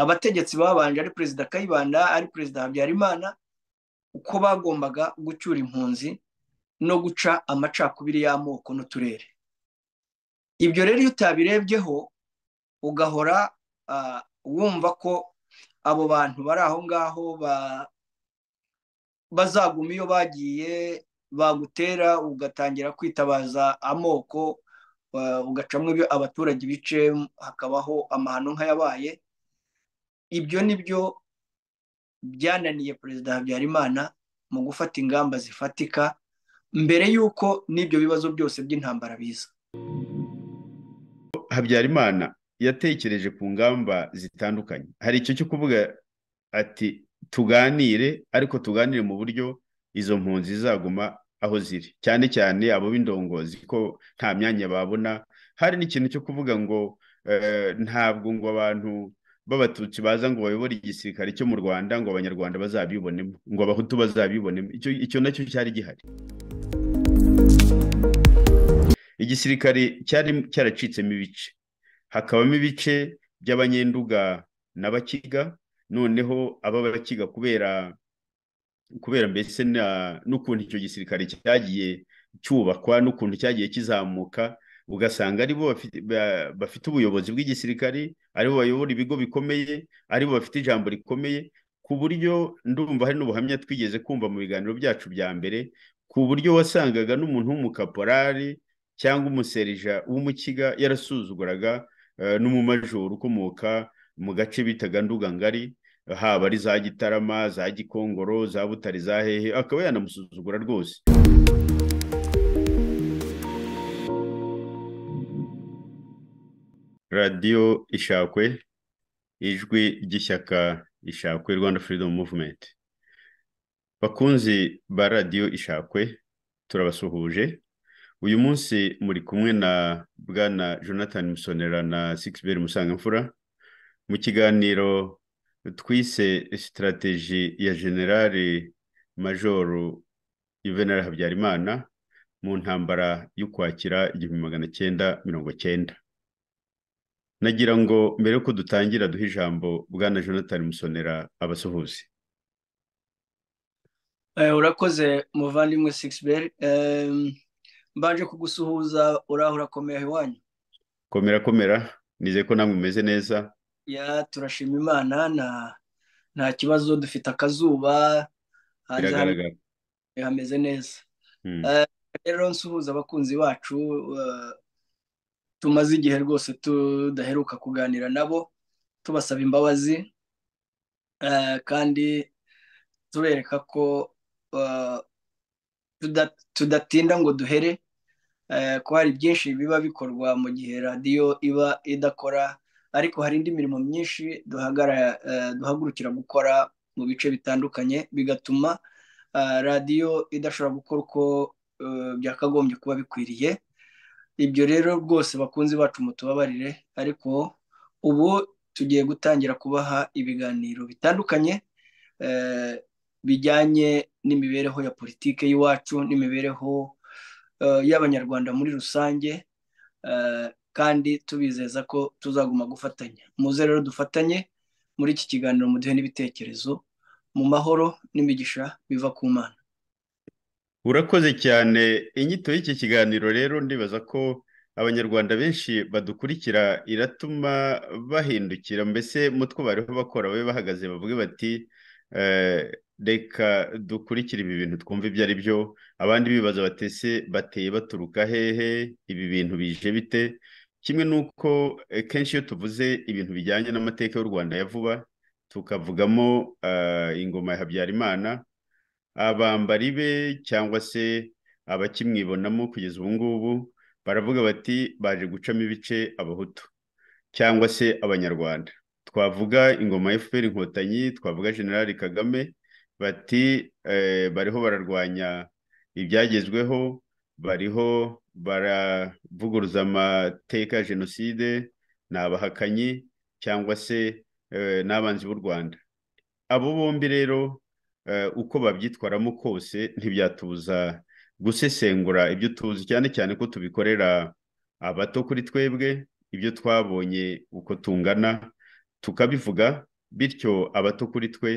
abategetsi babanje ari perezida kayibanda ari perezida habyarimana uko bagombaga gucyura impunzi no guca amacakubiri y'amoko n'uturere ibyo rero iyo utabirebyeho ugahora wumva ko abo bantu bari aho ngaho bazaguma iyo bagiye bagutera ugatangira kwitabaza amoko ugacamo abaturage bice hakabaho amahano nk'ayabaye ibyo ni byo byananiye perezida habyarimana mu gufata ingamba zifatika mbere y'uko n'ibyo bibazo byose by'intambara biza habyarimana yatekereje ku ngamba zitandukanye hari icyo cyo kuvuga ati tuganire ariko tuganire mu buryo izo mpunzi zaguma aho ziri cyane cyane abo b'indongozi ko nta myanya babona hari n'ikintu cyo kuvuga ngo eh, ntabwo ngo abantu b'abatutsi baza ngo bayobore igisirikare cyo mu rwanda ngo abanyarwanda bazabibonemo ngo abahutu bazabibonemo icyo nacyo cyari gihari igisirikare cyari cyaracitsemo ibice hakabamo ibice by'abanyenduga bakiga noneho bakiga kubera kubera mbese n'ukuntu icyo gisirikare cyagiye cyubakwa n'ukuntu cyagiye kizamuka ugasanga aribo bafite ubuyobozi bw'igisirikare aribo bayobora ibigo bikomeye aribo bafite ijambo rikomeye ku buryo ndumva hari n'ubuhamya twigeze kumva mu biganiro byacu bya mbere ku buryo wasangaga n'umuntu w'umukaporari cyangwa umuserija w'umukiga yarasuzuguraga eh, n'umumajoro ukomoka mu gace bitaga ndugangari haba ari za gitarama za gikongoro za butare za hehe akaba yanamusuzugura rwose radiyo ishakwe ijwi ry'ishyaka ishakwe rwanda freedom movement bakunzi ba radiyo ishakwe turabasuhuje uyu munsi muri kumwe na bwana jonathan musonera na sixiberi musangamfura mu kiganiro twise sitarateji ya generale majoro yuvenali habyarimana mu ntambara y'ukwakira igihumbi magana cyenda mirongo cyenda nagira ngo mbere y'uko dutangira duhe ijambo bwana jonathan musonera abasuhuzi eh, urakoze muvandimwe sigisiber mbanje kugusuhuza uraho urakomera iwanyu komera komera nize ko namwe umeze neza ya turashima imana nta kibazo dufite akazuba hameze neza hmm. eh, rero nsuhuza abakunzi bacu eh, tumaze igihe rwose tudaheruka kuganira nabo tubasaba imbabazi eh, kandi tubereka ko eh, tudatinda ngo duhere eh, ko hari byinshi biba bikorwa mu gihe radiyo iba idakora ariko hari indi mirimo myinshi duhagurukira gukora mu bice bitandukanye bigatuma radiyo idashobora gukora uko byakagombye kuba bikwiriye ibyo rero rwose bakunzi bacu mutubabarire ariko ubu tugiye gutangira kubaha ibiganiro bitandukanye eh, bijyanye n'imibereho ya politiki y'iwacu n'imibereho eh, y'abanyarwanda muri rusange eh, kandi tubizeza ko tuzaguma gufatanya muze rero dufatanye muri iki kiganiro muduhe n'ibitekerezo mu mahoro n'imigisha biva ku mana urakoze cyane inyito y'iki kiganiro rero ndibaza ko abanyarwanda benshi badukurikira iratuma bahindukira mbese mutwe bariho bakora babe bahagaze bavuge bati eh, reka dukurikire ibi bintu twumve ibyo ari byo abandi bibaza batese bateye baturuka hehe ibi bintu bije bite kimwe n'uko eh, kenshi iyo tuvuze ibintu bijyanye n'amateka y'u rwanda ya vuba tukavugamo eh, ingoma ya habyarimana abambari be cyangwa se abakimwibonamo kugeza ubu ngubu baravuga bati baje gucamo ibice abahutu cyangwa se abanyarwanda twavuga ingoma fpr inkotanyi twavuga generali kagame bati eh, bariho bararwanya ibyagezweho bariho baravuguruza amateka ya jenoside ni abahakanyi cyangwa se eh, n'abanzi b'u rwanda abo bombi rero Eh, uko babyitwaramo kose ntibyatubuza gusesengura ibyo tuzi cyane cyane ko tubikorera abato kuri twebwe ibyo twabonye uko tungana tukabivuga bityo abato kuri twe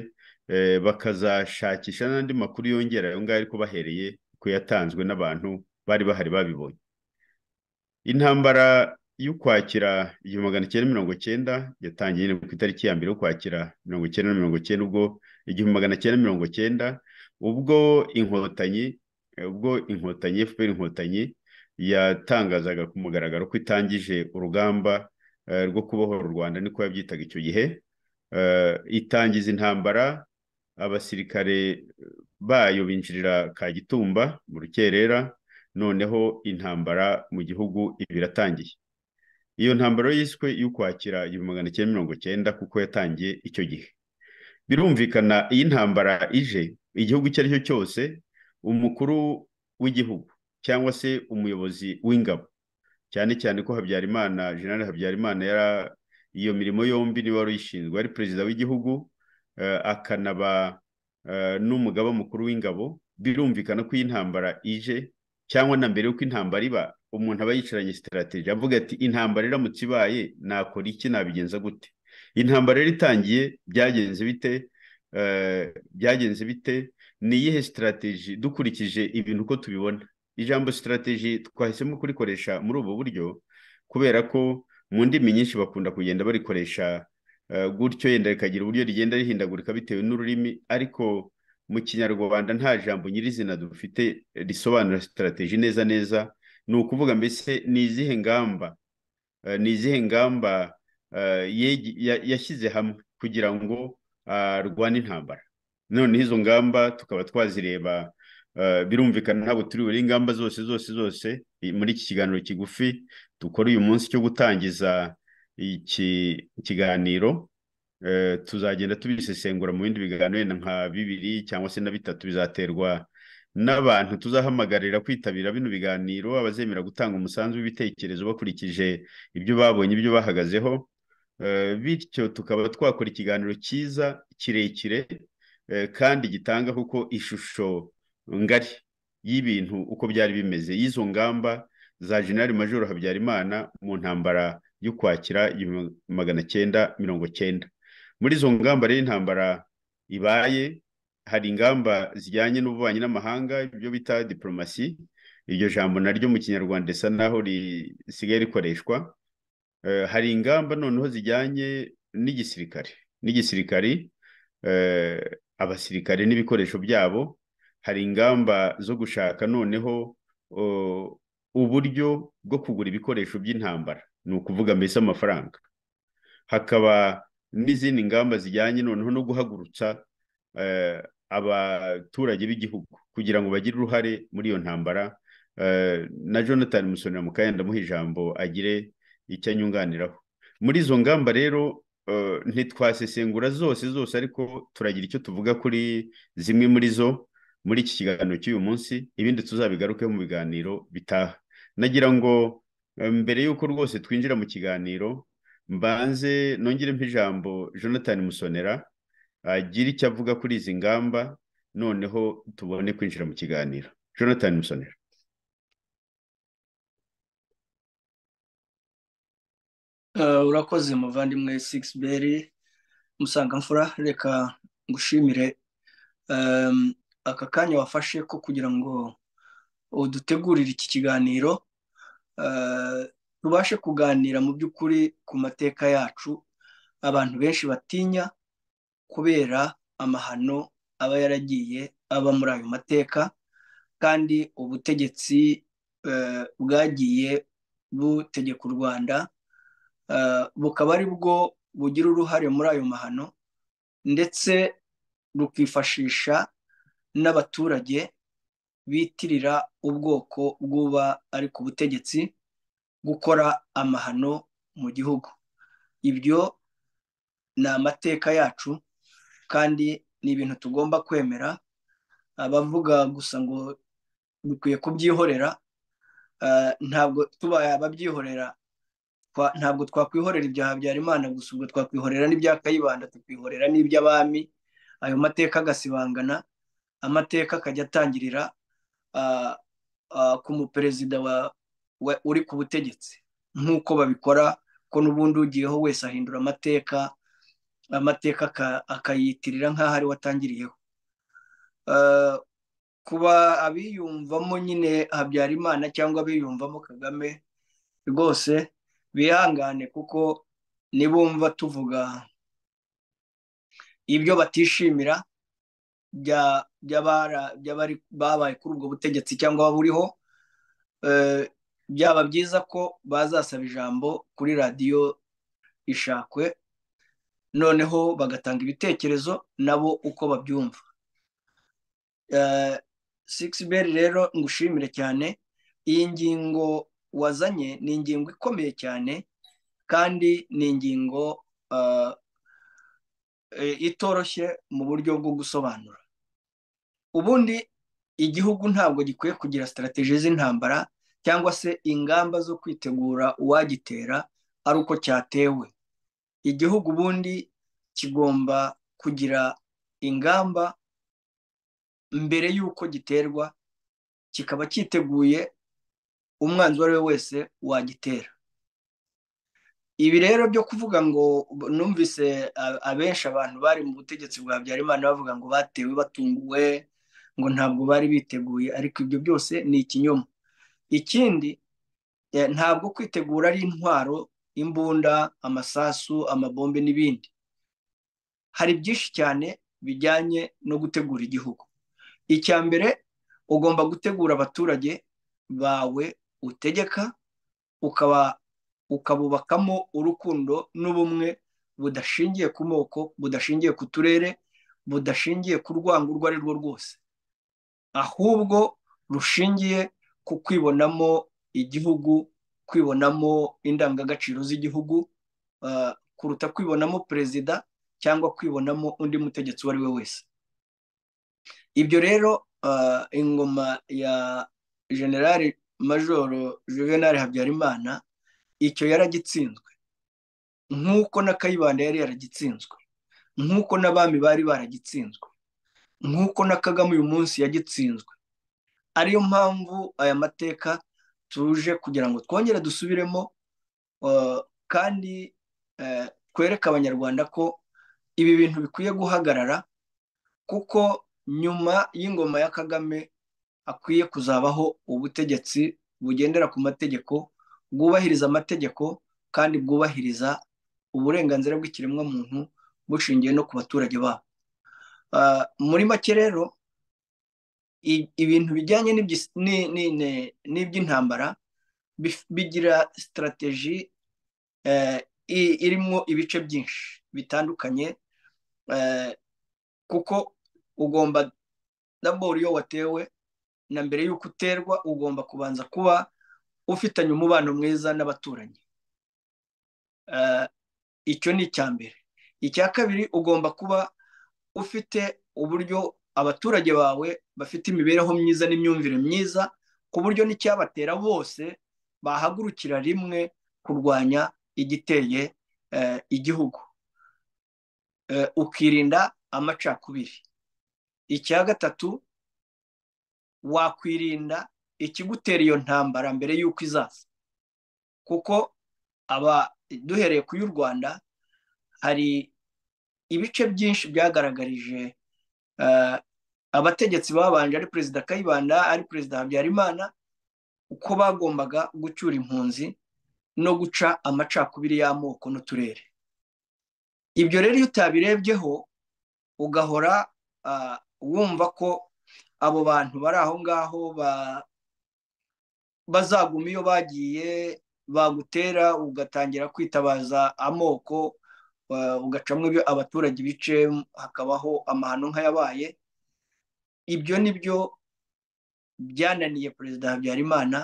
eh, bakazashakisha n'andi makuru yongera ayo ngayo ariko bahereye ku yatanzwe n'abantu bari bahari babibonye intambara y'ukwakira igihumbi magana cyenda mirongo cyenda yatangiye ku itariki ya mbere y'ukwakira mirongo cyenda na mirongo cyenda ubwo igihumbi magana cyenda mirongo cyenda ubwo inkotanyi ubwo inkotanyi fpr inkotanyi yatangazaga ku mugaragaro ko itangije urugamba eh, rwo kubohora u rwanda niko yabyitaga icyo gihe eh, itangiza intambara abasirikare bayo binjirira gitumba mu rukerera noneho intambara mu gihugu ibiratangiye iyo ntambaro yiswe y'ukwakira igihumbi magana cyenda mirongo cyenda kuko yatangiye icyo gihe birumvikana iyi intambara ije igihugu icyo ari cyo cyose umukuru w'igihugu cyangwa se umuyobozi w'ingabo cyane cyane ko habyarimana generale habyarimana yari iyo mirimo yombi niwe wari uyishinzwe ari perezida w'igihugu eh, akanaba eh, n'umugaba mukuru w'ingabo birumvikana ko iyi ntambara ije cyangwa na mbere y'uko intambara iba umuntu aba yicaranye sitarategi avuga ati intambara iramutse ibaye nakora iki nabigenza gute intambara yari itangiye byagenze bite eh, byagenze bite ni iyihe sitarategi dukurikije ibintu uko tubibona ijambo sitarategi twahisemo kurikoresha muri ubu buryo kubera ko mu ndimi nyinshi bakunda kugenda barikoresha eh, gutyo yenda rikagira uburyo rigenda rihindagurika bitewe n'ururimi ariko mu kinyarwanda nta jambo nyirizina dufite risobanura sitarategi neza neza ni ukuvuga mbese ni izihe ngamba eh, ni izihe ngamba Eh, yashyize hamwe kugira ngo ah, arwane intambara noneho izo ngamba tukaba twazireba eh, birumvikana ntabwo turi buri ingamba zose zose zose muri iki kiganiro kigufi dukora uyu munsi cyo gutangiza iki kiganiro eh, tuzagenda tubisesengura mu bindi biganiro wenda nka bibiri cyangwa se na bitatu bizaterwa n'abantu tuzahamagarira kwitabira bino biganiro abazemera gutanga umusanzu w'ibitekerezo bakurikije ibyo babonye ibyo bahagazeho Eh, bityo tukaba twakora ikiganiro cyiza kirekire eh, kandi gitanga kuko ishusho ngari y'ibintu uko byari bimeze y'izo ngamba za General Major habyarimana mu ntambara y'ukwakira magana cyenda mirongo cyenda muri izo ngamba rero intambara ibaye hari ingamba zijyanye n'ububanyi n'amahanga ibyo bita diporomasi iryo jambo naryo mu kinyarwanda risa naho risigaye rikoreshwa Eh, hari ingamba noneho zijyanye n'igisirikare n'igisirikari eh, abasirikare n'ibikoresho byabo hari ingamba zo gushaka noneho uburyo bwo kugura ibikoresho by'intambara ni ukuvuga mbese amafaranga hakaba n'izindi ngamba zijyanye noneho no guhagurutsa eh, abaturage b'igihugu kugira ngo bagire uruhare muri iyo ntambara na jonathan musonera mukaya ndamuha ijambo agire icyo anyunganiraho muri izo ngamba rero uh, ntitwasesengura zose zose ariko turagira icyo tuvuga kuri zimwe muri zo muri iki kiganiro cy'uyu munsi ibindi tuzabigarukeho mu biganiro bitaha nagira ngo um, mbere y'uko rwose twinjira mu kiganiro mbanze nongeremo ijambo jonathan musonera agira icyo avuga kuri izi ngamba noneho tubone kwinjira mu kiganiro jonathan musonera Eh, urakoze muvandimwe sigisi musangamfura reka ngushimire aka kanya wafashe ko kugira ngo udutegurire iki kiganiro eh, tubashe kuganira mu by'ukuri ku mateka yacu abantu benshi batinya kubera amahano aba yaragiye aba muri ayo mateka kandi ubutegetsi eh, bwagiye butegeka u rwanda Eh, bukaba ari bwo bugira uruhare muri ayo mahano ndetse rukifashisha n'abaturage bitirira ubwoko bw'uba ari ku butegetsi gukora amahano mu gihugu ibyo ni amateka yacu kandi ni ibintu tugomba kwemera abavuga gusa ngo dukwiye kubyihorera eh, ntabwo tubaye ababyihorera ntabwo twakwihorera ibya habyarimana gusa ubwo twakwihorera n'ibya kayibanda tukwihorera n'iby'abami ayo mateka agasibangana amateka akajya atangirira ku muperezida uri ku butegetsi nk'uko babikora ko n'ubundi ugiyeho wese ahindura amateka amateka akayitirira nk'aho ari watangiriyeho kuba abiyumvamo nyine habyarimana cyangwa abiyumvamo kagame rwose bihangane kuko nibumva tuvuga ibyo batishimira babaye kuri ubwo butegetsi cyangwa buriho eh, byaba byiza ko bazasaba ijambo kuri radiyo ishakwe noneho bagatanga ibitekerezo nabo uko babyumva eh, sigisi rero ngushimire cyane iyi ngingo wazanye ni ingingo ikomeye cyane kandi ni ingingo uh, eh, itoroshye mu buryo bwo gusobanura ubundi igihugu ntabwo gikwiye kugira sitarategi z'intambara cyangwa se ingamba zo kwitegura uwagitera ari uko cyatewe igihugu ubundi kigomba kugira ingamba mbere y'uko giterwa kikaba cyiteguye umwanzi uwo ari we wese wagitera ibi rero byo kuvuga ngo numvise abenshi abantu bari mu butegetsi bwa Habyarimana bavuga ngo batewe batunguwe ngo ntabwo bari biteguye ariko ibyo byose ni ikinyoma ikindi eh, ntabwo kwitegura ari intwaro imbunda amasasu amabombe n'ibindi hari byinshi cyane bijyanye no gutegura igihugu icya mbere ugomba gutegura abaturage bawe utegeka ukaba ukabubakamo urukundo n'ubumwe budashingiye ku moko budashingiye ku turere budashingiye ku rwango urwo ari rwo rwose ahubwo rushingiye ku kwibonamo igihugu kwibonamo indangagaciro z'igihugu uh, kuruta kwibonamo perezida cyangwa kwibonamo undi mutegetsi uwo ari we wese ibyo rero uh, ingoma ya generali majoro juvenal habyarimana icyo yaragitsinzwe nk'uko na kayibanda yari yaragitsinzwe nk'uko n'abami bari baragitsinzwe nk'uko na kagame uyu munsi yagitsinzwe ariyo mpamvu aya mateka tuje kugira ngo twongere dusubiremo uh, kandi twereke uh, abanyarwanda ko ibi bintu bikwiye guhagarara kuko nyuma y'ingoma ya kagame akwiye kuzabaho ubutegetsi bugendera ku mategeko bwubahiriza amategeko kandi bwubahiriza uburenganzira bw'ikiremwamuntu bushingiye no ku baturage babo ah, muri make rero ibintu bijyanye n'iby'intambara bigira sitarateji eh, irimo ibice byinshi bitandukanye eh, kuko ugomba daboro iyo watewe na mbere y'uko uterwa ugomba kubanza kuba ufitanye umubano mwiza n'abaturanyi eh, icyo ni icya mbere icya kabiri ugomba kuba ufite uburyo abaturage bawe bafite imibereho myiza n'imyumvire myiza ku buryo n'icyabatera bose bahagurukira rimwe kurwanya igiteye eh, igihugu eh, ukirinda amacakubiri icya gatatu wakwirinda ikigutera iyo ntambara mbere y'uko izaza kuko aba duhereye ku y'u rwanda hari ibice byinshi byagaragarije eh, abategetsi babanje ari perezida kayibanda ari perezida habyarimana uko bagombaga gucyura impunzi no guca amacakubiri y'amoko n'uturere ibyo rero iyo utabirebyeho ugahora ah, wumva ko abo bantu bari aho ngaho bazaguma iyo bagiye bagutera ugatangira kwitabaza amoko ugacamo ibyo abaturage bice hakabaho amahano nk'ayabaye ibyo ni byo byananiye perezida habyarimana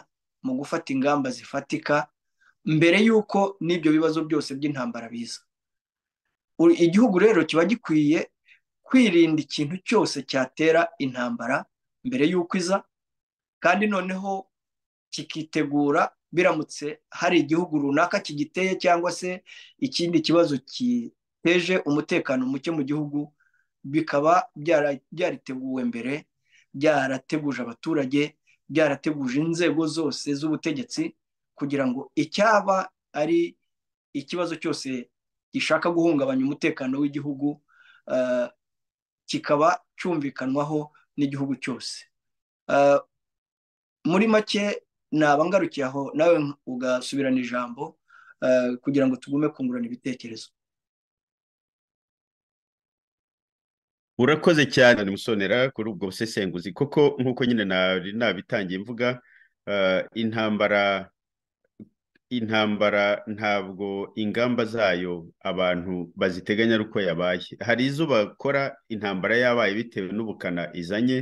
mu gufata ingamba zifatika mbere y'uko n'ibyo bibazo byose by'intambara biza igihugu rero kiba gikwiye kwirinda ikintu cyose cyatera intambara mbere y'uko iza kandi noneho kikitegura biramutse hari igihugu runaka kigiteye cyangwa se ikindi kibazo giteje umutekano muke mu gihugu bikaba byariteguwe mbere byarateguje abaturage byarateguje inzego zose z'ubutegetsi kugira ngo icyaba ari ikibazo cyose gishaka guhungabanya umutekano w'igihugu eh, kikaba cyumvikanwaho n'igihugu cyose uh, muri make nabangarukiye aho nawe ugasubirana ijambo uh, kugira ngo tugume kungurana ibitekerezo urakoze cyane musonera kuri ubwo busesenguzi kuko nk'uko nyine nari nabitangiye mvuga uh, intambara intambara ntabwo ingamba zayo abantu baziteganya uko yabaye hari izo bakora intambara yabaye bitewe n'ubukana izanye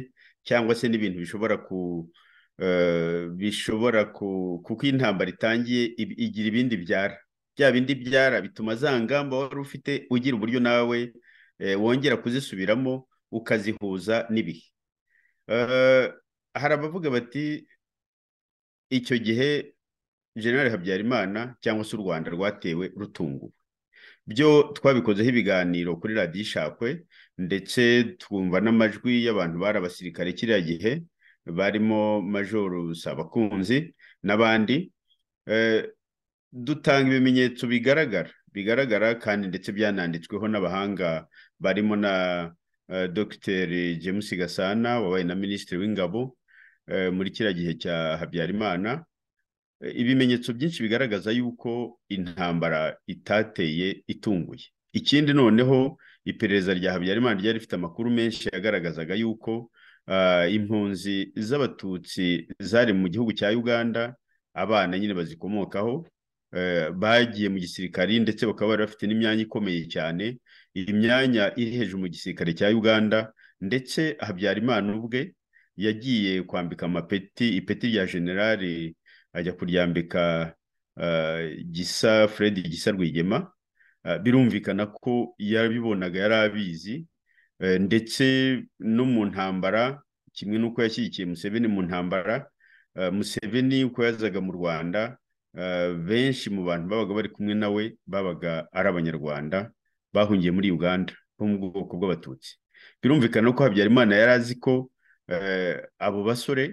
cyangwa se n'ibintu bishobora ku eh, bishobora ku kuko intambara itangiye igira ibindi byara bya bindi byara bituma za ngamba wari ufite ugira uburyo nawe eh, wongera kuzisubiramo ukazihuza n'ibihe eh, hari abavuga bati icyo gihe generale habyarimana cyangwa se u rwanda rwatewe rutunguwe byo twabikozeho ibiganiro kuri radiyo ishakwe ndetse twumva n'amajwi y'abantu bari abasirikare kiriya gihe barimo majoro sabakunzi n'abandi eh, dutanga ibimenyetso bigaragara bigaragara kandi ndetse byananditsweho n'abahanga barimo na eh, Dr james gasana wabaye na minisitiri w'ingabo eh, muri kiriya gihe cya habyarimana ibimenyetso byinshi bigaragaza yuko intambara itateye itunguye ikindi noneho iperereza rya habyarimana ryari rifite amakuru menshi yagaragazaga yuko ah, impunzi z'abatutsi zari mu gihugu cya uganda abana nyine bazikomokaho eh, bagiye mu gisirikari ndetse bakaba bari bafite n'imyanya ikomeye cyane iyi myanya iri hejuru mu gisirikare cya uganda ndetse habyarimana ubwe yagiye kwambika amapeti ipeti rya generali ajya kuryambika eh, gisa fred gisa rwigema eh, birumvikana ko yabibonaga yari abizi eh, ndetse no mu ntambara kimwe n'uko yashyigikiye museveni mu ntambara museveni uko yazaga mu rwanda benshi mu bantu babaga bari kumwe nawe babaga ari abanyarwanda bahungiye muri uganda bo mu bwoko bw'abatutsi birumvikana ko habyarimana yari azi ko abo basore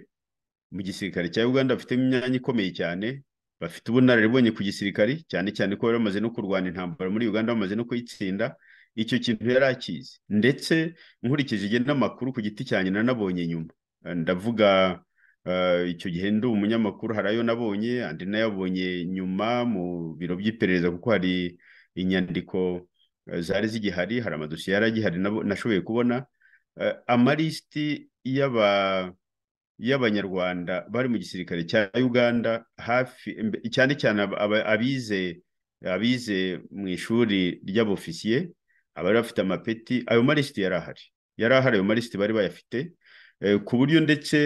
mu gisirikare cya Uganda bafitemo imyanya ikomeye cyane bafite ubunararibonye ku gisirikare cyane cyane ko bari bamaze no kurwana intambara muri Uganda bamaze no kuyitsinda icyo kintu yari akizi ndetse nkurikije igihe n'amakuru ku giti cyanjye nanabonye nyuma ndavuga eh, icyo gihe ndi umunyamakuru hari ayo nabonye andi nayabonye nyuma mu biro by'iperereza kuko hari inyandiko eh, zari zigihari hari amadosiye yari agihari nashoboye kubona eh, amalisiti y'aba y'abanyarwanda bari mu gisirikare cya uganda hafi cyane cyane abize abize mu ishuri ry'abofisiye abari bafite amapeti ayo marisiti yari ahari yari ahari ayo marisiti bari bayafite eh, ku buryo ndetse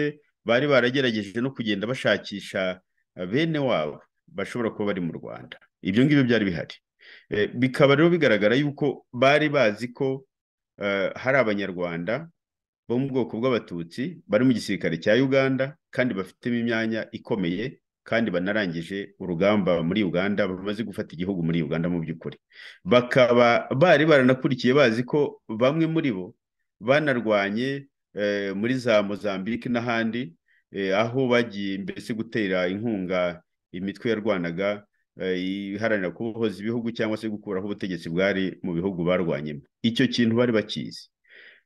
bari baragerageje no kugenda bashakisha eh, bene wabo bashobora kuba bari mu rwanda ibyo ngibyo byari bihari eh, bikaba rero bigaragara yuko bari bazi ko hari abanyarwanda bo mu bwoko bw'abatutsi bari mu gisirikare cya uganda kandi bafitemo imyanya ikomeye kandi banarangije urugamba muri uganda bamaze gufata igihugu muri uganda mu by'ukuri bakaba bari baranakurikiye bazi ko bamwe muri bo banarwanye eh, muri za mozambique n'ahandi eh, aho bagiye mbese gutera inkunga imitwe yarwanaga eh, iharanira kubohoza ibihugu cyangwa se gukuraho ubutegetsi bwari mu bihugu barwanyemo icyo kintu bari bakizi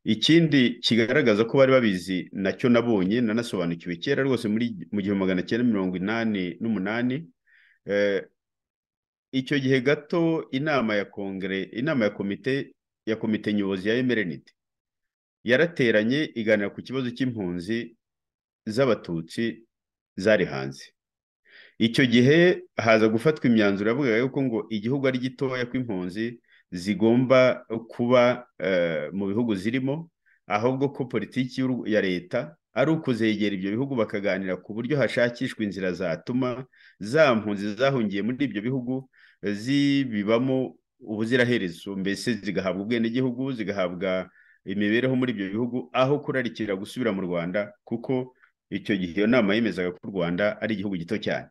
ikindi kigaragaza ko bari babizi nacyo nabonye nanasobanukiwe kera rwose muri mu gihe magana cyenda mirongo inani n'umunani eh, icyo gihe gato inama ya kongere inama ya komite ya komite nyobozi ya emerenite yarateranye iganira ku kibazo cy'impunzi z'abatutsi zari hanze icyo gihe haza gufatwa imyanzuro yavugaga yuko ngo igihugu ari gitoya impunzi zigomba kuba eh, mu bihugu zirimo ahubwo ko politiki ya leta ari ukuzegera ibyo bihugu bakaganira ku buryo hashakishwa inzira zatuma za mpunzi zahungiye muri ibyo bihugu eh, zibibamo ubuziraherezo mbese zigahabwa ubwenegihugu zigahabwa imibereho muri ibyo bihugu aho kurarikira gusubira mu rwanda kuko icyo gihe iyo nama yemezaga ko u rwanda ari igihugu gito cyane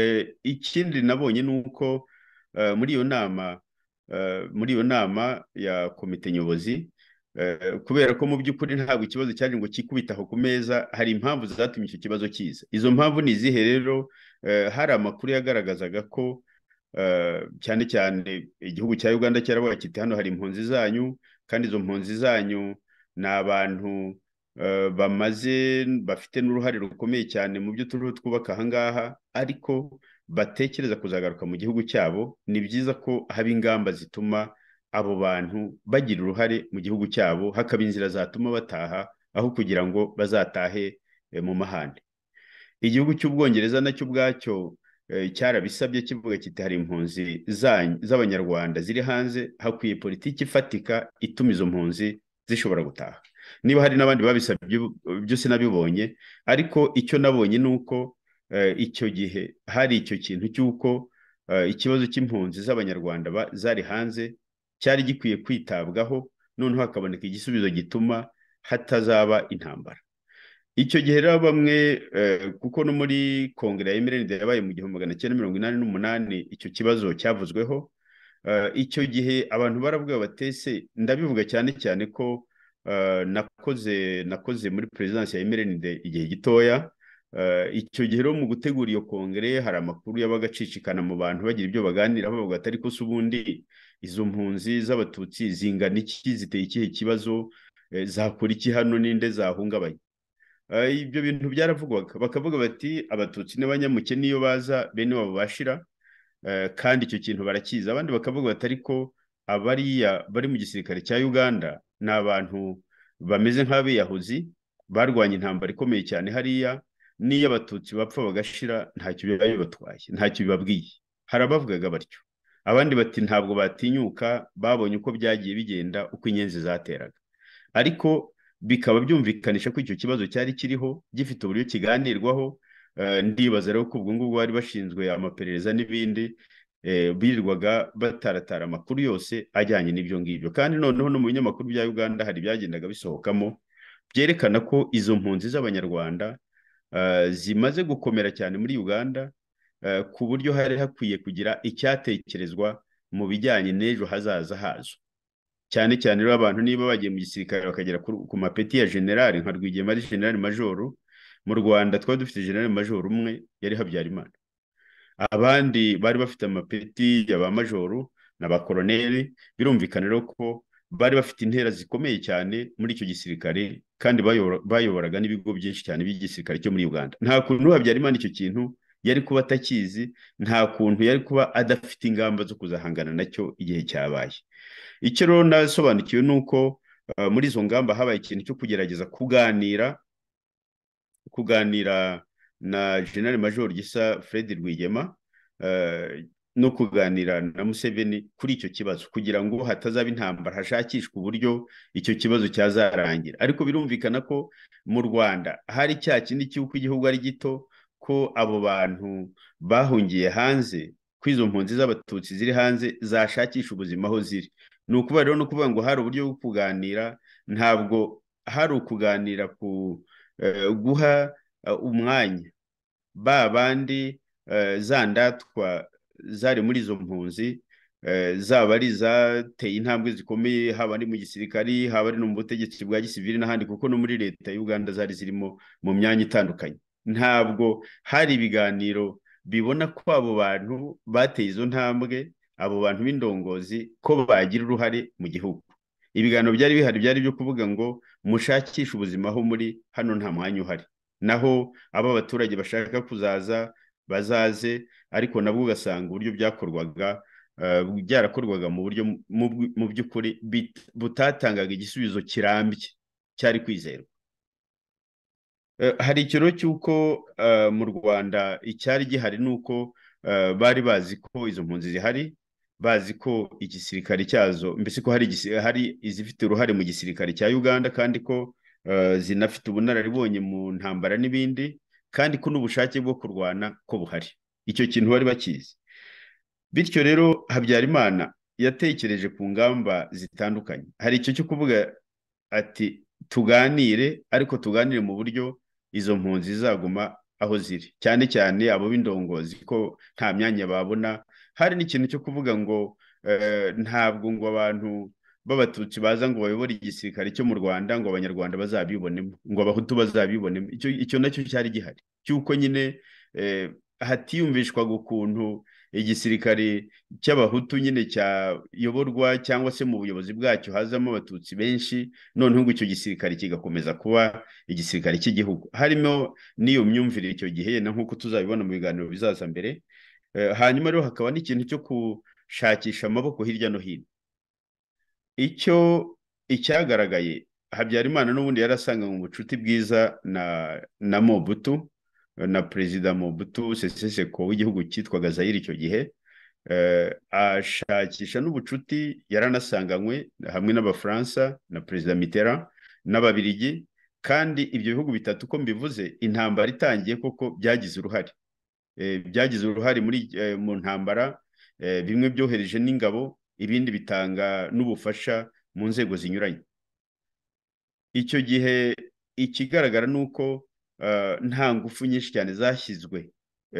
eh, ikindi nabonye ni uko Eh, muri iyo nama eh, muri iyo nama ya komite nyobozi eh, kubera ko mu by'ukuri ntabwo ikibazo cyari ngo kikubitaho ku meza hari impamvu zatumye icyo kibazo kiza izo mpamvu ni izihe rero hari amakuru yagaragazaga ko cyane cyane igihugu cya uganda cyarabaye kiti hano hari impunzi zanyu kandi izo mpunzi zanyu ni abantu bamaze bafite n'uruhare rukomeye cyane mu byo turiho twubaka ahangaha ariko batekereza kuzagaruka mu gihugu cyabo ni byiza ko haba ingamba zituma abo bantu bagira uruhare mu gihugu cyabo hakaba inzira zatuma bataha aho kugira ngo bazatahe eh, mu mahane igihugu cy'ubwongereza nacyo ubwacyo eh, cyarabisabye kivuga kiti hari impunzi z'abanyarwanda ziri hanze hakwiye politiki ifatika ituma izo mpunzi zishobora gutaha niba hari n'abandi babisabye byose nabibonye ariko icyo nabonye ni uko Eh, icyo gihe hari icyo kintu cy'uko eh, ikibazo cy'impunzi z'abanyarwanda zari hanze cyari gikwiye kwitabwaho noneho hakaboneka igisubizo gituma hatazaba intambara icyo gihe rero bamwe eh, kuko no muri kongere ya emirende yabaye mu gihumbi magana cyenda mirongo inani n'umunani icyo kibazo cyavuzweho icyo gihe abantu baravuga batese ndabivuga cyane cyane ko nakoze nakoze muri perezidansi ya Emirinde igihe gitoya Eh, icyo gihe rero mu gutegura iyo kongere hari amakuru yabaga acicikana mu bantu bagira ibyo baganiraho bavuga atari ko se ubundi izo mpunzi z'abatutsi zingana iki ziteye ikihe kibazo eh, zakora iki hano ninde zahungabanye eh, ibyo bintu byaravugwaga bakavuga bati abatutsi n'abanyamuke niyo baza bene wabo bashira kandi icyo kintu barakiza abandi bakavuga bati ariko abariya bari mu gisirikare cya uganda ni abantu bameze nk'abiyahuzi barwanya intambara ikomeye cyane hariya n'iyo abatutsi bapfa bagashira ntacyo biba batwaye ntacyo bibabwiye Harabavugaga batyo abandi bati ntabwo batinyuka babonye uko byagiye bigenda uko inyenzi zateraga ariko bikaba byumvikanisha ko icyo kibazo cyari kiriho gifite uburyo kiganirwaho eh, ndibaza rero ko ubwo ngubwo bari bashinzwe amaperereza n'ibindi eh, birirwaga bataratara amakuru yose ajyanye n'ibyo ngibyo kandi noneho no mu binyamakuru bya uganda hari ibyagendaga bisohokamo byerekana ko izo mpunzi z'abanyarwanda Eh, zimaze gukomera cyane muri uganda eh, ku buryo hari hakwiye kugira icyatekerezwa mu bijyanye n'ejo hazaza hazo cyane cyane rero abantu niba bagiye mu gisirikare bakagera ku mapeti ya generali nka rwigema ari generali majoro mu rwanda twari dufite generali majoro umwe yari habyarimana abandi bari bafite amapeti ya ba majoro na ba koroneli birumvikana rero ko bari bafite intera zikomeye cyane muri icyo gisirikare kandi bayoboraga n'ibigo byinshi cyane by'igisirikare cyo muri uganda nta kuntu habyarimana icyo kintu yari kuba atakizi nta kuntu yari kuba adafite ingamba zo kuzahangana nacyo igihe cyabaye icyo rero nasobanukiwe ni uko eh, muri izo ngamba habaye ikintu cyo kugerageza kuganira kuganira na generale major gisa fred rwigema eh, no kuganira na museveni kuri icyo kibazo kugira ngo hatazaba intambara hashakishwa uburyo icyo kibazo cyazarangira ariko birumvikana ko mu rwanda hari cya kindi cy'uko igihugu ari gito ko abo bantu bahungiye hanze ko izo mpunzi z'abatutsi ziri hanze zashakisha ubuzima aho ziri ni ukuba rero ni ukuvuga ngo hari uburyo bwo kuganira ntabwo hari ukuganira ku eh, guha eh, umwanya ba bandi eh, za ndatwa zari muri izo mpunzi eh, zaba ari izateye intambwe zikomeye haba ari mu gisirikari haba ari no mu butegetsi bwa gisivili n'ahandi kuko no muri leta y'ubuganda zari zirimo mu myanya itandukanye ntabwo hari ibiganiro bibona ko abo bantu bateye izo ntambwe abo bantu b'indongozi ko bagira uruhare mu gihugu ibiganiro byari bihari byari byo kuvuga ngo mushakishe ubuzima aho muri hano nta mwanya uhari naho abo abaturage bashaka kuzaza bazaze ariko nabwo ugasanga uburyo byakorwaga eh, byarakorwaga mu buryo mu by'ukuri butatangaga igisubizo kirambye cyari kwizerwa eh, hari ikiro cy'uko eh, mu rwanda icyari gihari ni uko bari bazi ko izo mpunzi zihari bazi ko igisirikare cyazo mbese ko hari izifite uruhare mu gisirikare cya uganda kandi ko zinafite ubunararibonye mu ntambara n'ibindi kandi ko n'ubushake bwo kurwana ko buhari icyo kintu bari bakizi bityo rero habyarimana yatekereje ku ngamba zitandukanye hari icyo cyo kuvuga ati tuganire ariko tuganire mu buryo izo mpunzi zaguma aho ziri cyane cyane abo b'indongozi ko nta myanya babona hari n'ikintu cyo kuvuga ngo eh, ntabwo ngo abantu b'abatutsi baza ngo bayobore igisirikare cyo mu rwanda ngo abanyarwanda bazabibonemo ngo abahutu bazabibonemo icyo nacyo cyari gihari cy'uko nyine eh, hatiyumvishwaga ukuntu igisirikare cy'abahutu nyine cyayoborwa cyangwa se mu buyobozi bwacyo hazamo abatutsi benshi noneho icyo gisirikare kigakomeza kuba igisirikare cy'igihugu harimo n'iyo myumvire icyo gihe na nk'uko tuzabibona mu biganiro bizaza mbere eh, hanyuma rero hakaba n'ikintu cyo gushakisha amaboko hirya no hino icyo icyagaragaye habyarimana n'ubundi yarasanganywe ubucuti bwiza na na mobutu na perezida mobutu sese w'igihugu cyitwaga zayire icyo gihe eh, ashakisha n'ubucuti yaranasanganywe hamwe n'abafaransa na perezida mitera n'ababirigi kandi ibyo bihugu bitatu uko mbivuze intambara itangiye koko byagize uruhare eh, byagize uruhare muri eh, mu ntambara bimwe byohereje n'ingabo ibindi bitanga n'ubufasha mu nzego zinyuranye icyo gihe ikigaragara ni uko eh, nta ngufu nyinshi cyane zashyizwe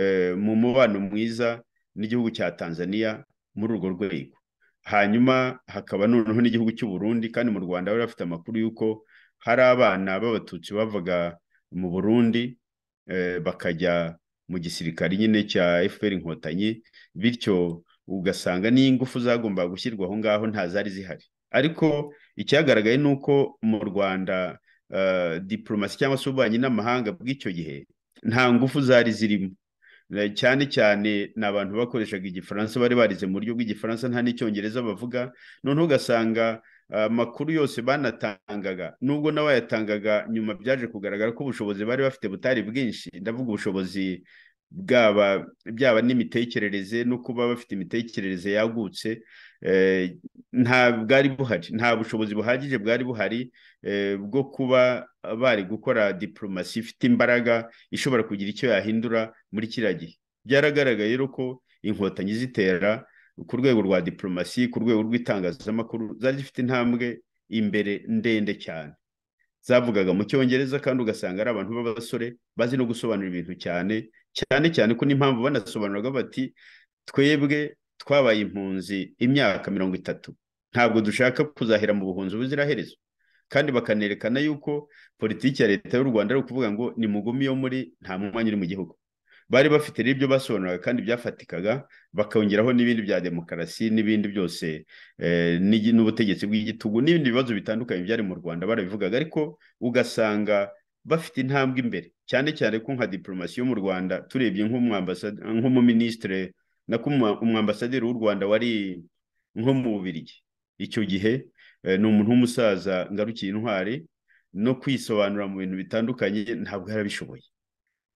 eh, mu mubano mwiza n'igihugu cya tanzania muri urwo rwego hanyuma hakaba noneho n'igihugu cy'u Burundi kandi mu rwanda bari bafite amakuru y'uko hari abana b'abatutsi bavaga mu burundi eh, bakajya mu gisirikare nyine cya fpr inkotanyi bityo ugasanga n'ingufu zagombaga gushyirwa aho ngaho ntazari zihari ariko icyagaragaye ni uko mu rwanda eh, diporomasi cyangwa se ububanyi n'amahanga bw'icyo gihe nta ngufu zari zirimo eh, cyane cyane ni abantu bakoreshaga igifaransa bari barize mu buryo bw'igifaransa nta n'icyongereza bavuga noneho ugasanga eh, amakuru yose banatangaga nubwo nawe yatangaga nyuma byaje kugaragara ko ubushobozi bari bafite butari bwinshi ndavuga ubushobozi bwaba byaba n'imitekerereze no kuba bafite imitekerereze yagutse eh, nta bwari buhari nta bushobozi buhagije bwari buhari eh, bwo kuba bari gukora diporomasi ifite imbaraga ishobora kugira icyo yahindura muri kiriya gihe byaragaragaye ko inkotanyi zitera ku rwego rwa diporomasi ku rwego rw'itangazamakuru zari zifite intambwe imbere ndende cyane zavugaga mu cyongereza kandi ugasanga ari abantu b'abasore bazi no gusobanura ibintu cyane cyane cyane ko n'impamvu banasobanuraga bati twebwe twabaye impunzi imyaka mirongo itatu ntabwo dushaka kuzahera mu buhunzi ubuziraherezo kandi bakanerekana yuko politiki ya leta y'u rwanda ari ukuvuga ngo ni mugumi yo muri nta mwanya uri mu gihugu bari bafite n'ibyo basobanuraga kandi byafatikaga bakongeraho n'ibindi bya demokarasi n'ibindi byose eh, n'ubutegetsi bw'igitugu n'ibindi bibazo bitandukanye byari mu rwanda barabivugaga ariko ugasanga bafite intambwe imbere cyane cyane ko nka diporomasi yo mu rwanda turebye nk'umuminisitire na umwambasaderi w'u rwanda wari nko mu bubirigi icyo gihe eh, ni umuntu w'umusaza ngarukiye intwari no kwisobanura mu bintu bitandukanye ntabwo yarabishoboye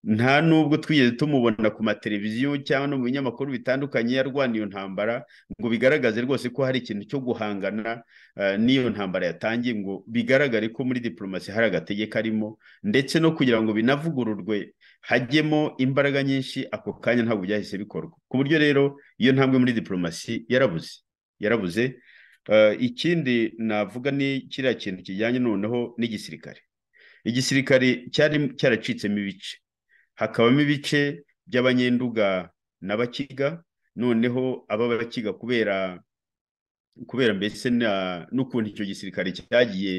nta nubwo twigeze tumubona ku mateleviziyo cyangwa no mu binyamakuru bitandukanye yarwaniye iyo ntambara ngo bigaragaze rwose ko hari ikintu cyo guhangana eh, n'iyo ntambara yatangiye ngo bigaragare ko muri diporomasi hari agatege karimo ndetse no kugira ngo binavugururwe hajyemo imbaraga nyinshi ako kanya ntabwo byahise bikorwa ku buryo rero iyo ntambwe muri diporomasi yarabuze yarabuze eh, ikindi navuga ni kiriya kintu kijyanye noneho n'igisirikare igisirikare cyari cyaracitsemo ibice hakabamo ibice by'abanyenduga n'abakiga noneho aba bakiga kubera kubera mbese n'ukuntu icyo gisirikare cyagiye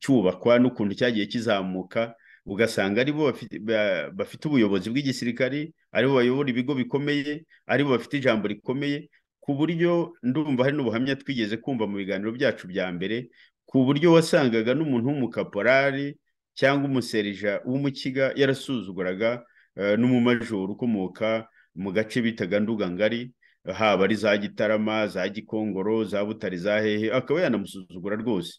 cyubakwa n'ukuntu cyagiye kizamuka ugasanga aribo bafite ubuyobozi bw'igisirikare aribo bayobora ibigo bikomeye aribo bafite ijambo rikomeye ku buryo ndumva hari n'ubuhamya twigeze kumva mu biganiro byacu bya mbere ku buryo wasangaga n'umuntu w'umukaporari cyangwa umuserija w'umukiga yarasuzuguraga Eh, n'umumajoro ukomoka mu gace bitaga ndugangari eh, haba ari za gitarama za gikongoro za Butari za hehe akaba yanamusuzugura rwose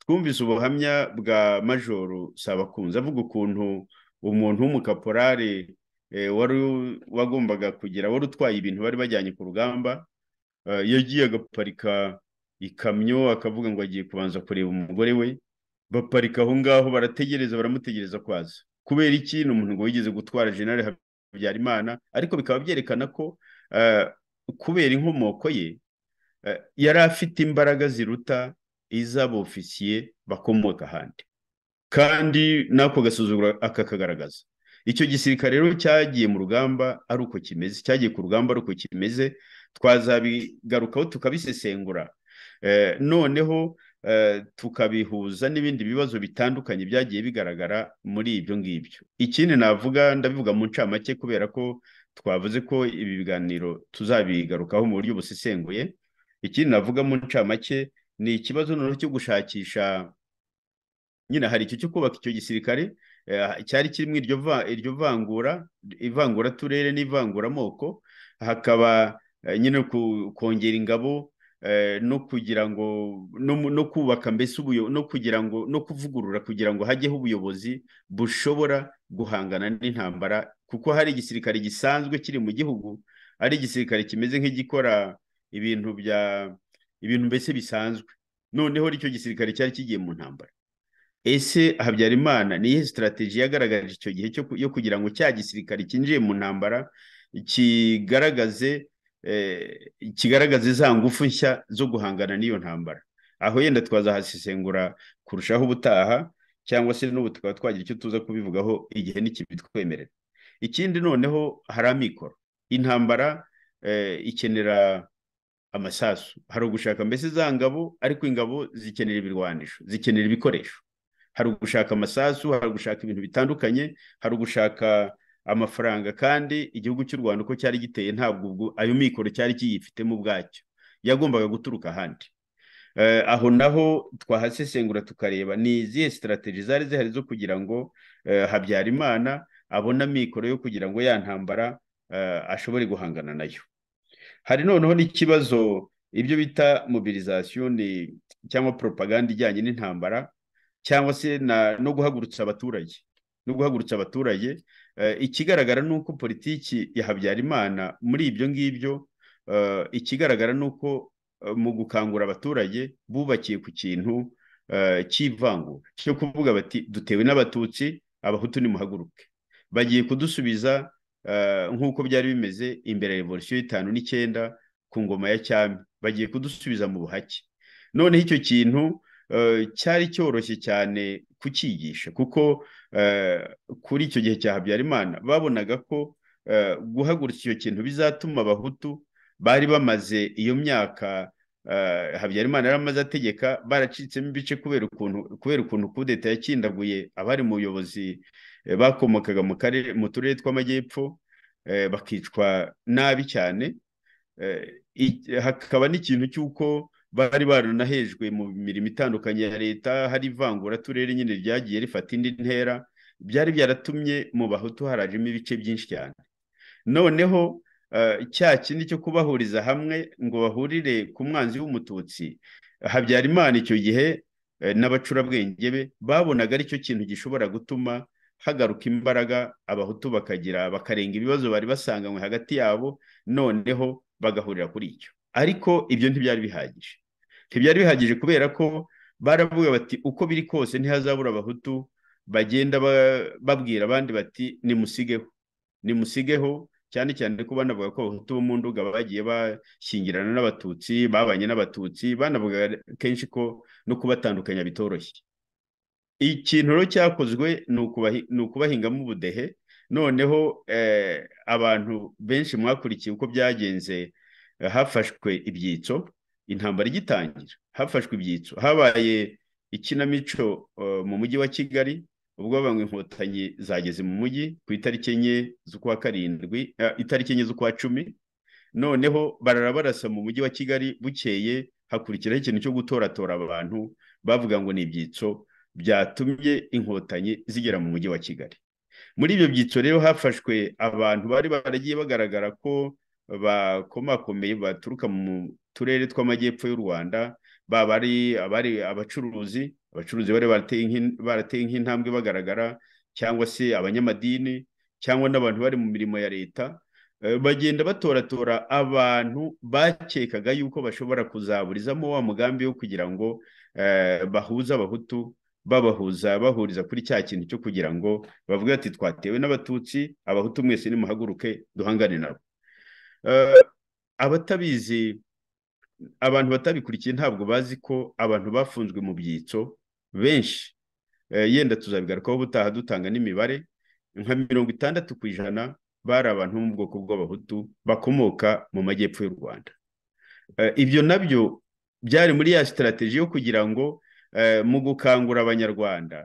twumvise ubuhamya bwa majoro sabakunze avuga ukuntu umuntu w'umukaporari eh, wari wagombaga kugira wari utwaye ibintu bari bajyanye ku rugamba yagiye agaparika ikamyo akavuga ngo agiye kubanza kureba umugore we baparika aho ngaho barategereza baramutegereza kwaza kubera iki ni umuntu wigeze gutwara jenali habyarimana ariko bikaba byerekana ko eh, kubera inkomoko ye eh, yari afite imbaraga ziruta iz'abofisiye bakomoka ahandi kandi n'ako gasuzuguro akakagaragaza icyo gisirikare rero cyagiye mu rugamba ari uko kimeze cyagiye ku rugamba ari uko kimeze twazabigarukaho tukabisesengura eh, noneho Eh, tukabihuza n'ibindi bibazo bitandukanye byagiye bigaragara muri ibyo ngibyo ikindi navuga ndabivuga mu ncamake kubera ko twavuze ko ibi biganiro tuzabigarukaho mu buryo busesenguye ikindi navuga mu ncamake ni ikibazo noneho cyo gushakisha nyine hari icyo cyo kubaka icyo gisirikare eh, cyari kirimo iryo vangura ivangura ivanguraturere n'ivanguramoko hakaba eh, nyine kongera ingabo Eh, no kugira ngo no kubaka mbese no kugira ngo no kuvugurura kugira ngo hajyeho ubuyobozi bushobora guhangana n'intambara kuko hari igisirikare gisanzwe kiri mu gihugu ari igisirikare kimeze nk'igikora ibintu bya ibintu mbese bisanzwe noneho icyo gisirikare cyari kigiye mu ntambara ese habyarimana niyihe sitarateji yagaragaje icyo gihe yo kugira ngo cya gisirikare cyinjiye mu ntambara kigaragaze Eh, kigaragaza za ngufu nshya zo guhangana n'iyo ntambara aho yenda twazahasesengura kurushaho ubutaha cyangwa se n'ubu tukaba twagira icyo tuza kubivugaho igihe n'ikibitwemerera ikindi noneho hari amikoro intambara eh, ikenera amasasu hari ugushaka mbese za ngabo ariko ingabo zikenera ibirwanisho zikenera ibikoresho hari ugushaka amasasu hari ugushaka ibintu bitandukanye hari ugushaka amafaranga kandi igihugu cy'u rwanda uko cyari giteye ntabwo ubwo ayo mikoro cyari kiyifitemo ubwacyo yagombaga guturuka ahandi eh, aho naho twahasesengura tukareba ni izihe sitarategi zari zihari zo kugira ngo eh, habyarimana abone amikoro yo kugira ngo ya ntambara eh, ashobore guhangana nayo hari noneho n'ikibazo ibyo bita mobirizasiyo cyangwa poropaganda ijyanye n'intambara cyangwa se no guhagurutsa abaturage no guhagurutsa abaturage Eh, ikigaragara ni uko politiki ya habyarimana muri ibyo ngibyo eh, ikigaragara ni uko eh, mu gukangura abaturage bubakiye ku kintu cy'ivangura cyo kuvuga bati dutewe n'abatutsi abahutu nimuhaguruke bagiye kudusubiza nk'uko byari bimeze imbere ya revolisiyo y'itanu n'icyenda ku ngoma ya cyami bagiye kudusubiza mu buhake noneho icyo kintu cyari cyoroshye cyane kucyigisha kuko Eh, kuri icyo gihe cya habyarimana babonaga ko eh, guhagurutsa icyo kintu bizatuma abahutu bari bamaze iyo myaka eh, habyarimana yari amaze ategeka baracitsemo ibice kubera ukuntu kubera ukuntu kudeta yakindaguye abari mu buyobozi bakomokaga mu karere mu turere tw'amajyepfo bakicwa nabi cyane hakaba n'ikintu cy'uko bari baranahejwe mu mirimo itandukanye ya leta hari turere nyine ryagiye rifata indi ntera byari byaratumye mu bahutu harajemo ibice byinshi cyane noneho eh, cya kindi cyo kubahuriza hamwe ngo bahurire ku mwanzi w'umututsi eh, habyarimana icyo gihe eh, n'abacurabwenge be babonaga aricyo kintu gishobora gutuma hagaruka imbaraga abahutu bakagira bakarenga ibibazo bari basanganywe hagati yabo noneho bagahurira kuri icyo ariko ibyo ntibyari bihagije ntibyari bihagije kubera ko baravuga bati uko biri kose ntihazabura abahutu bagenda babwira abandi bati nimusigeho nimusigeho cyane cyane ko banavuga ko abahutu bo mu nduga bagiye bashyingirana n'abatutsi babanye n'abatutsi banavuga kenshi ko no kubatandukanya bitoroshye ikintu rero cyakozwe ni ukubahingamo ubudehe noneho eh, abantu benshi mwakurikiye uko byagenze hafashwe ibyitso intambara igitangira hafashwe ibyitso habaye ikinamico uh, mu mujyi wa kigali ubwo bamwe inkotanyi zageze mu mujyi ku itariki enye z'ukwa karindwi uh, itariki enye z'ukwa cumi noneho bararabarasa mu mujyi wa kigali bukeye hakurikiraho ikintu cyo gutoratora abantu bavuga ngo ni ibyitso byatumye inkotanyi zigera mu mujyi wa kigali muri ibyo byitso rero hafashwe abantu bari baragiye bagaragara ko bakomakomeye baturuka mu turere tw'amajyepfo y'u rwanda baba ari abacuruzi abacuruzi bari barateye nk'intambwe bagaragara cyangwa se abanyamadini cyangwa n'abantu bari mu mirimo ya leta eh, bagenda batoratora abantu bakekaga yuko bashobora kuzaburizamo wa mugambi wo kugira ngo eh, bahuze abahutu babahuza bahuriza kuri cya kintu cyo kugira ngo bavuge ati twatewe n'abatutsi abahutu mwese nimuhaguruke duhangane nabo eh, abatabizi abantu batabikurikiye ntabwo bazi ko abantu bafunzwe mu byitso benshi eh, yenda tuzabigarukaho butaha dutanga n'imibare nka mirongo itandatu ku ijana bari abantu bo mu bwoko bw'abahutu bakomoka mu majyepfo y'u rwanda eh, ibyo nabyo byari muri ya sitarateji yo kugira ngo eh, mu gukangura abanyarwanda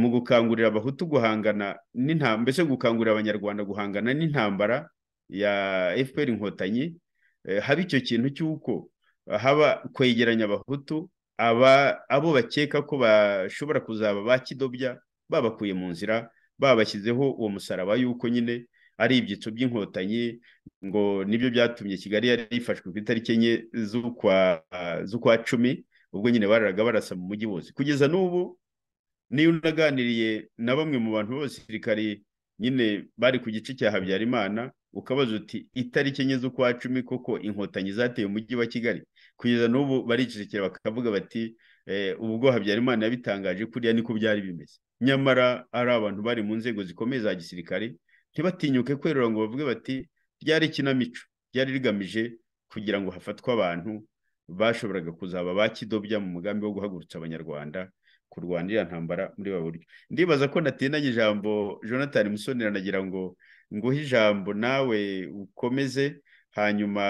mu gukangurira abahutu guhangana n'intambara mbese gukangurira abanyarwanda guhangana n'intambara ya fpr inkotanyi Eh, hari icyo kintu cy'uko haba kwegeranya abahutu aba abo bakeka ko bashobora kuzaba ba kidobya babakuye mu nzira babashyizeho uwo musaraba yuko nyine ari ibyitso by'inkotanyi ngo nibyo byatumye kigali yari yifashwe ku itariki enye z'ukwa cumi ubwo nyine bararaga barasa mu mujyi wose kugeza n'ubu niyo unaganiriye na bamwe mu bantu b'abasirikari nyine bari ku gice cya habyarimana ukabaza uti itariki enye z'ukwa cumi koko inkotanyi zateye umujyi wa kigali kugeza n'ubu baricecekera bakavuga bati eh, ubwo habyarimana yabitangaje kuriya niko byari bimeze nyamara ari abantu bari mu nzego zikomeye za gisirikare ntibatinyuke kwerura ngo bavuge bati ryari ikinamico ryari rigamije kugira ngo hafatwe abantu bashoboraga kuzaba bakidobya mu mugambi wo guhagurutsa abanyarwanda kurwanya iriya ntambara muri buryo ndibaza ko natinanye ijambo jonathan musonera nagira ngo nguhe ijambo nawe ukomeze hanyuma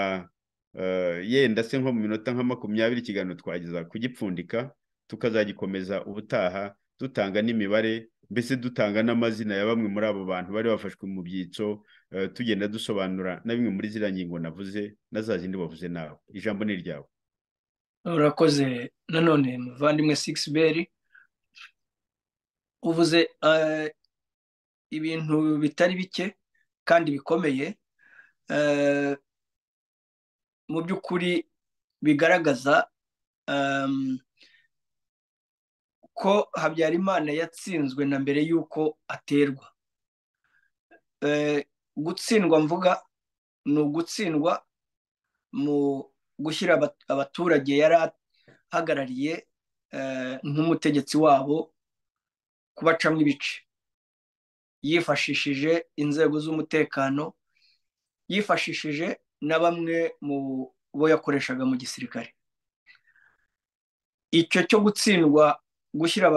eh, yenda se nko mu minota nka makumyabiri ikiganiro twageza kugipfundika tukazagikomeza ubutaha dutanga n'imibare mbese dutanga n'amazina ya bamwe muri abo bantu bari bafashwe mu byitso eh, tugenda dusobanura na bimwe muri ziriya ngingo navuze na za zindi bavuze nawe ijambo ni ryawe urakoze nanone muvandimwe sigisi beri uvuze eh, ibintu bitari bike kandi bikomeye eh, mu by'ukuri bigaragaza ehm, ko habyarimana yatsinzwe na mbere y'uko aterwa eh, gutsindwa mvuga ni ugutsindwa mu gushyira abaturage yari ahagarariye nk'umutegetsi wabo kubacamo ibice yifashishije inzego z'umutekano yifashishije na bamwe mu bo yakoreshaga mu gisirikare icyo cyo gutsindwa gushyira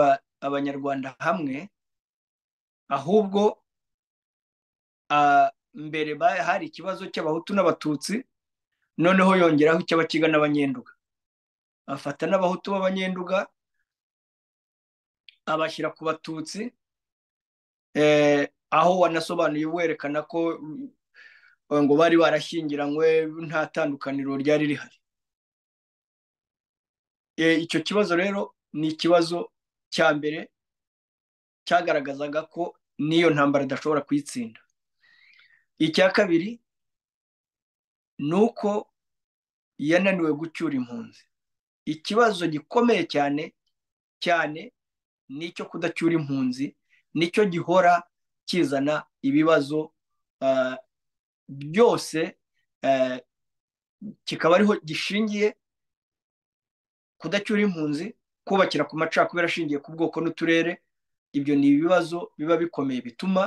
abanyarwanda hamwe ahubwo mbere hari ikibazo cy'abahutu n'abatutsi noneho yongeraho icy'abakiga n'abanyenduga bafata n'abahutu b'abanyenduga abashyira ku batutsi eh, aho wanasobanuye werekana ko eh, ngo bari barashyingiranywe nta tandukaniro ryari rihari eh, icyo kibazo rero ni ikibazo cya mbere cyagaragazaga ko n'iyo ntambara idashobora kuyitsinda icya kabiri ni uko yananiwe gucyura impunzi ikibazo gikomeye cyane cyane nicyo kudacyura impunzi nicyo gihora kizana ibibazo eh, byose eh, kikaba ariho gishingiye kudacyura impunzi kubakira ku macakubiri ashingiye ku bwoko n'uturere ibyo ni ibibazo biba bikomeye bituma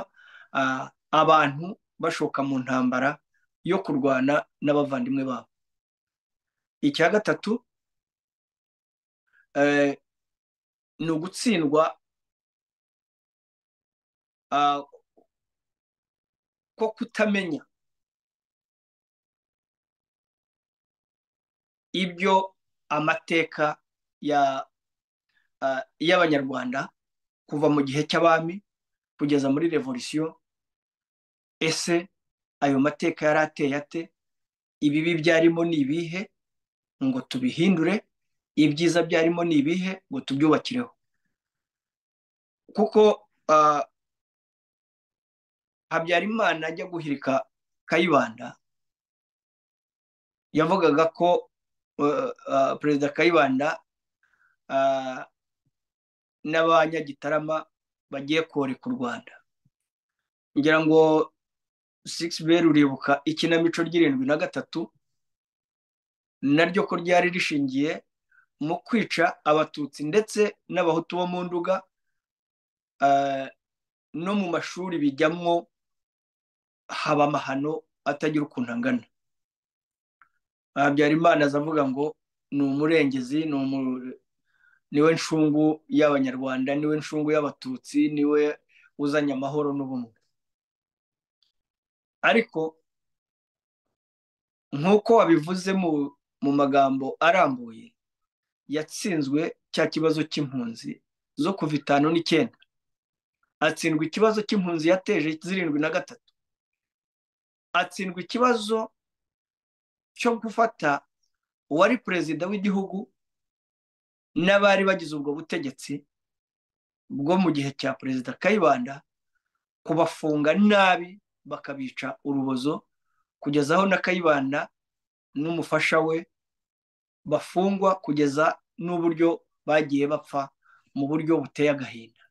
eh, abantu bashoka mu ntambara yo kurwana n'abavandimwe babo icya gatatu ni ugutsindwa ah, ko kutamenya ibyo amateka ya ah, y'abanyarwanda kuva mu gihe cy'abami kugeza muri revolisiyo ese ayo mateka yari ateye ate ibibi byarimo ni ibihe ngo tubihindure ibyiza byarimo ni ibihe ngo tubyubakireho kuko uh, habyarimana ajya guhirika kayibanda yavugaga ko uh, uh, perezida kayibanda n'abanyagitarama bagiye koreka u rwanda ngira ngo sigisi beri uribuka ikinamico ry'irindwi na gatatu naryo ko ryari rishingiye mu kwica abatutsi ndetse n'abahutu bo mu nduga eh, no mu mashuri bijyamo haba amahano atagira ukuntu angana ah, habyarimana azavuga ngo ni umurengezi niwe nshungu y'abanyarwanda niwe nshungu y'abatutsi niwe uzanye amahoro n'ubumwe ariko nk'uko wabivuze mu magambo arambuye yatsinzwe cya kibazo cy'impunzi zo kuva itanu n'icyenda atsindwa ikibazo cy'impunzi yateje zirindwi na gatatu atsindwa ikibazo cyo gufata uwari perezida w'igihugu n'abari bagize ubwo butegetsi bwo mu gihe cya perezida kayibanda kubafunga nabi bakabica urubozo kugeza aho na kayibanda n'umufasha we bafungwa kugeza n'uburyo bagiye bapfa mu buryo buteye agahinda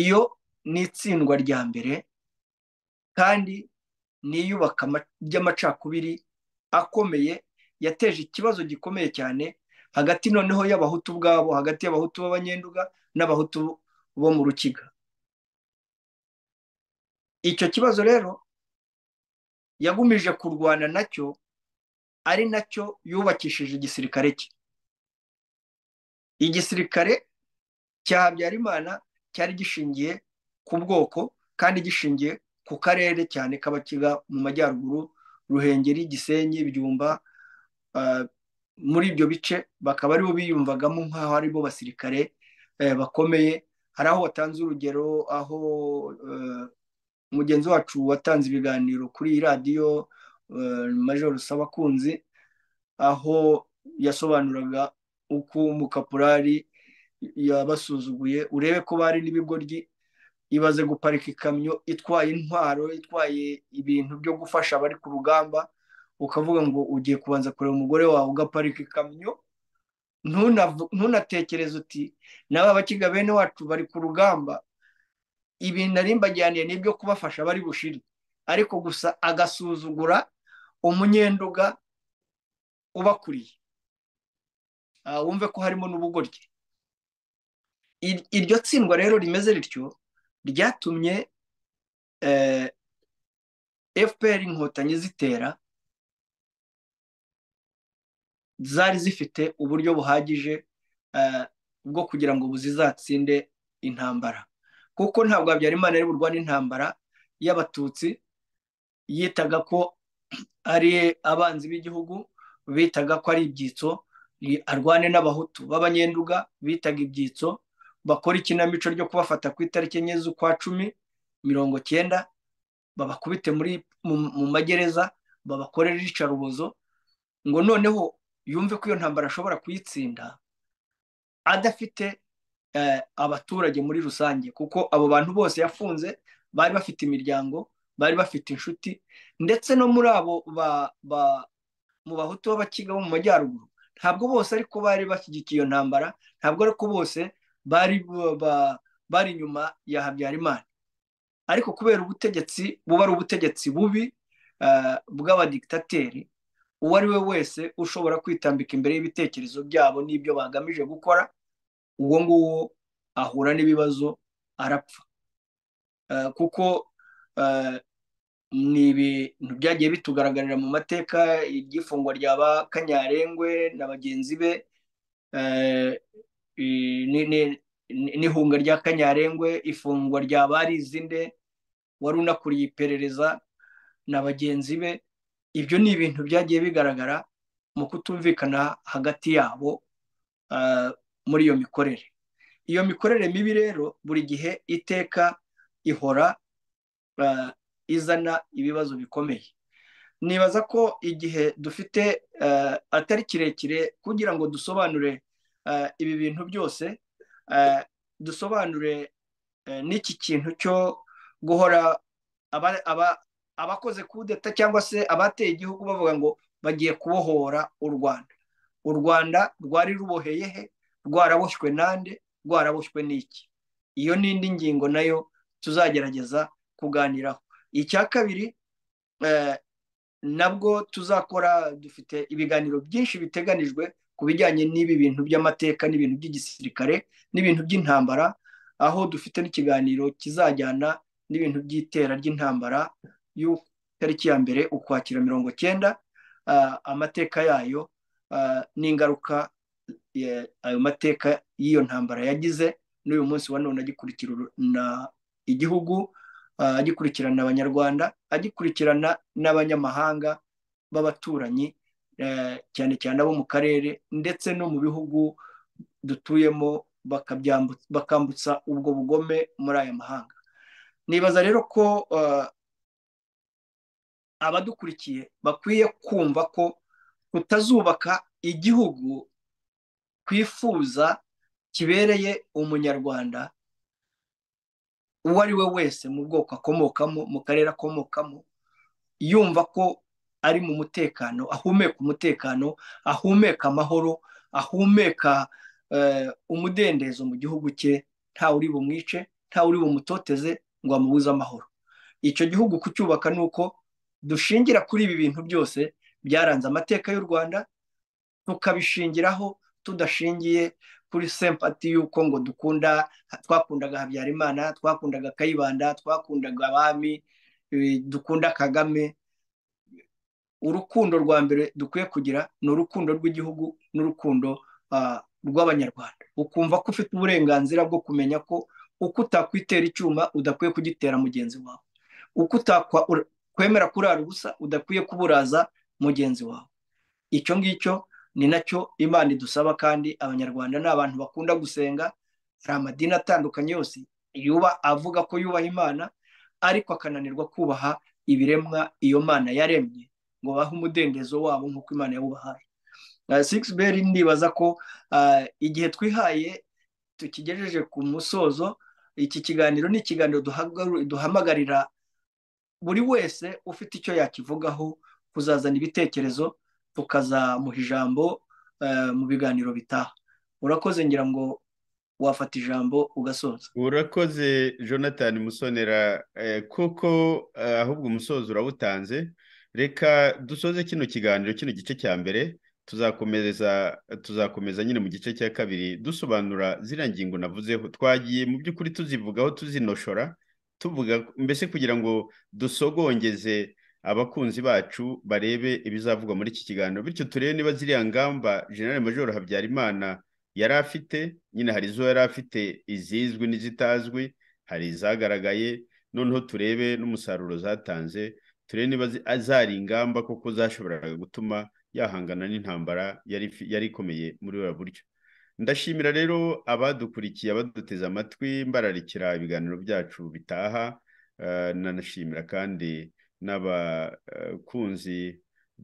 iyo ni itsindwa rya mbere kandi ni iyubaka ry'amacakubiri akomeye yateje ikibazo gikomeye cyane hagati noneho y'abahutu ubwabo hagati y'abahutu b'abanyenduga n'abahutu bo mu rukiga icyo kibazo rero yagumije kurwana nacyo ari nacyo yubakishije igisirikare cye igisirikare cya habyarimana cyari gishingiye ku bwoko kandi gishingiye ku karere cyane k'abakiga mu majyaruguru ruhengeri gisenyi byumba uh, muri ibyo bice bakaba aribo biyumvagamo nk'aho aribo basirikare uh, bakomeye hari aho watanze urugero aho uh, mugenzi wacu watanze ibiganiro kuri iyi radiyo Eh, major rusabakunzi aho yasobanuraga uko umukaporari yabasuzuguye urebe ko bari n'ibigoryi ibaze guparika ikamyo itwaye intwaro itwaye ibintu byo gufasha abari ku rugamba ukavuga ngo ugiye kubanza kureba umugore wawe ugaparika ikamyo ntunatekereze uti nawe abakiga bene wacu bari ku rugamba ibintu ari n'ibyo kubafasha bari bushire ariko gusa agasuzugura umunyenduga ubakuriye ah, wumve ko harimo n'ubugoryi iryo tsindwa rero rimeze rityo ryatumye eh, fpr inkotanyi zitera zari zifite uburyo buhagije eh, bwo kugira ngo buzizatsinde intambara kuko ntabwo habyarimana yari burwana intambara y'abatutsi yitaga ko ari abanzi b'igihugu bitaga ko ari ibyitso arwane n'abahutu b'abanyenduga bitaga ibyitso bakora ikinamico ryo kubafata ku itariki enye z'ukwa cumi mirongo cyenda babakubite muri mu magereza babakorere iyicarubozo ngo noneho yumve ko iyo ntambara ashobora kuyitsinda adafite eh, abaturage muri rusange kuko abo bantu bose yafunze bari bafite imiryango bari bafite inshuti ndetse no muri abo mu bahutu b'abakiga bo mu majyaruguru ntabwo bose ariko bari bashyigikiye iyo ntambara ntabwo ariko bose bari bari inyuma ya habyarimana ariko kubera ubutegetsi buba ari ubutegetsi bubi eh, bw'abadikitateri uwo ari we wese ushobora kwitambika imbere y'ibitekerezo byabo n'ibyo bagamije gukora uwo nguwo ahura n'ibibazo arapfa eh, kuko ni ibintu byagiye bitugaragarira mu mateka iby'ifungwa rya ba kanyarengwe na bagenzi be eh, n'ihunga rya kanyarengwe ifungwa rya izinde wari unakuriye iperereza na bagenzi be ibyo ni ibintu byagiye bigaragara mu kutumvikana hagati yabo eh, muri iyo mikorere iyo mikorere mibi rero buri gihe iteka ihora izana ibibazo bikomeye nibaza ko igihe dufite eh, atari kirekire kugira ngo dusobanure eh, ibi bintu byose eh, dusobanure n'iki kintu cyo guhora abakoze kudeta cyangwa se abateye igihugu bavuga ngo bagiye kubohora u rwanda u rwanda rwari ruboheye he rwaraboshywe nande rwaraboshywe n'iki iyo ni indi ngingo nayo tuzagerageza kuganiraho icya kabiri eh, nabwo tuzakora dufite ibiganiro byinshi biteganijwe ku bijyanye n'ibi bintu by'amateka n'ibintu by'igisirikare n'ibintu by'intambara aho dufite n'ikiganiro kizajyana n'ibintu by'itera ry'intambara tariki ya mbere ukwakira mirongo cyenda eh, amateka yayo eh, n'ingaruka ayo mateka y'iyo ntambara yagize n'uyu munsi wa none agikurikirana igihugu Uh, agikurikirana abanyarwanda agikurikirana n'abanyamahanga b'abaturanyi uh, cyane cyane abo mu karere ndetse no mu bihugu dutuyemo bakambutsa ubwo bugome muri aya mahanga nibaza rero ko uh, abadukurikiye bakwiye kumva ko kutazubaka igihugu kwifuza kibereye umunyarwanda uwo ari we wese mu bwoko akomokamo mu karere akomokamo yumva ko ari mu mutekano ahumeka umutekano ahumeka amahoro ahumeka eh, umudendezo mu gihugu cye ntawe uri bumwice ntawe uri bumutoteze ngo amubuze amahoro icyo gihugu kucyubaka ni uko dushingira kuri ibi bintu byose byaranze amateka y'u rwanda tukabishingiraho tudashingiye kuri sempati y'uko ngo dukunda twakundaga habyarimana twakundaga kayibanda twakundaga abami e, dukunda kagame urukundo rwa mbere dukwiye kugira ni urukundo rw'igihugu n'urukundo rw'abanyarwanda ukumva ko ufite uburenganzira bwo kumenya ko uko utakwitera icyuma udakwiye kugitera mugenzi wawe uko utakwemera kurara ubusa udakwiye kuburaza mugenzi wawe icyo ngicyo ni nacyo imana idusaba kandi abanyarwanda ni abantu bakunda gusenga hari amadini atandukanye yose yuba avuga ko yubaha imana ariko akananirwa kubaha ibiremwa iyo mana yaremye ngo bahe umudendezo wabo nk'uko imana yawubahaye ah, Six sikisiberi ndibaza ko ah, igihe twihaye tukigejeje ku musozo iki kiganiro ni ikiganiro duhamagarira buri wese ufite icyo yakivugaho kuzazana ibitekerezo tukaza mu ijambo eh, mu biganiro bitaha urakoze ngira ngo wafata ijambo ugasoza urakoze jonathan musonera eh, kuko eh, ahubwo umusozo urawutanze reka dusoze kino kiganiro kino gice cya mbere tuzakomeza tuzakomeza nyine mu gice cya kabiri dusobanura ziriya ngingo navuzeho twagiye mu by'ukuri tuzivugaho tuzinoshora tuvuga mbese kugira ngo dusogongeze abakunzi bacu barebe ibizavugwa muri iki kiganiro bityo turebe niba ziriya ngamba generale majoro habyarimana yari afite nyine hari izo yari afite izizwi n'izitazwi hari izagaragaye noneho turebe n'umusaruro zatanze turebe niba zari ingamba kuko zashoboraga gutuma yahangana n'intambara yari ikomeye muri buriya buryo ndashimira rero abadukurikiye abaduteze amatwi mbararikira ibiganiro byacu bitaha eh, nanashimira kandi n'abakunzi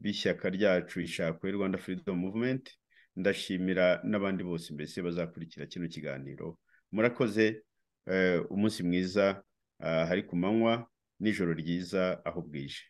b'ishyaka ryacu ishakwe rwanda freedom movement ndashimira n'abandi bose mbese bazakurikira kino kiganiro murakoze eh, umunsi mwiza ah, hari ku manywa n'ijoro ryiza aho bwije